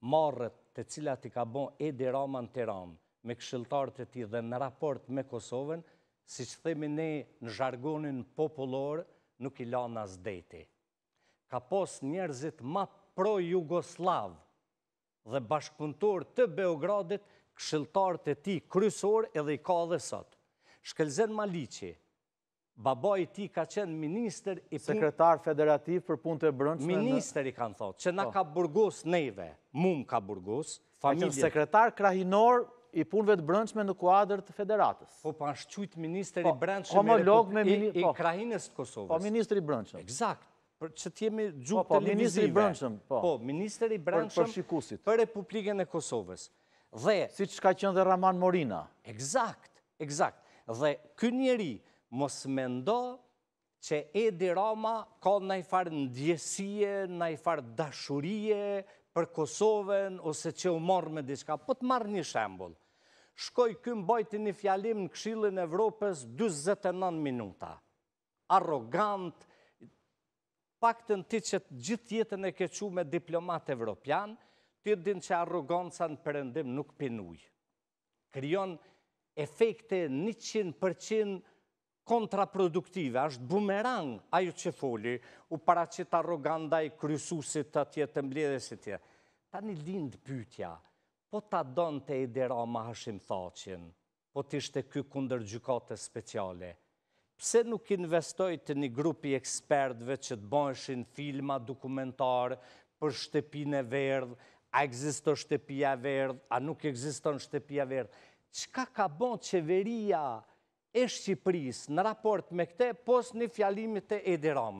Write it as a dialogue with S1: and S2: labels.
S1: marrët të cilat i ka bon Edi Rama në Tiram, me këshiltarët e ti dhe në raport me Kosovën, si që themi ne në zhargonin popullor, nuk i lanë as deti. Ka pos njerëzit ma pro-Jugoslav dhe bashkëpuntur të Beogradit, këshiltarët e ti krysor edhe i ka dhe sot. Shkelzen Malici, baba i ti ka qenë minister i punë... Sekretar federativ për punë të brëndshme në... Minister i kanë thotë, që na po. ka burgus neve, mum ka burgus, familje... Sekretar krahinor i punëve të brëndshme në kuadrët federatës. Po, pa po, është qytë minister po, i brëndshme i krahinës të Kosovës. Po, minister i brëndshme. Eksakt. Për që t'jemi gjukë të lini zive. Po, minister i brendshëm për Republikën e Kosovës. Si që ka qënë dhe Raman Morina. Eksakt, eksakt. Dhe kënë njeri mos me ndo që Edi Rama ka në i farë ndjesie, në i farë dashurie për Kosovën, ose që u morë me diska. Po të marë një shembol. Shkoj këm bajti një fjalim në kshilin Evropës 29 minuta. Arrogant, pak të në ti që gjithë jetën e kequ me diplomat evropian, ti din që arroganca në përëndim nuk pinuj. Kryon efekte 100% kontraproduktive, është bumerang ajo që foli, u paracit arroganda i krysusit të tjetë të mbledhesit tje. Ta një lindë pytja, po ta donë të edera ma hashim thacin, po të ishte kjo kunder gjukate speciale. Pse nuk investoj të një grupi ekspertve që të bëshin filma, dokumentar, për shtepin e verdh, a egzisto shtepia verdh, a nuk egzisto në shtepia verdh. Qka ka bon qeveria e Shqipëris në raport me këte pos një fjalimit e Edi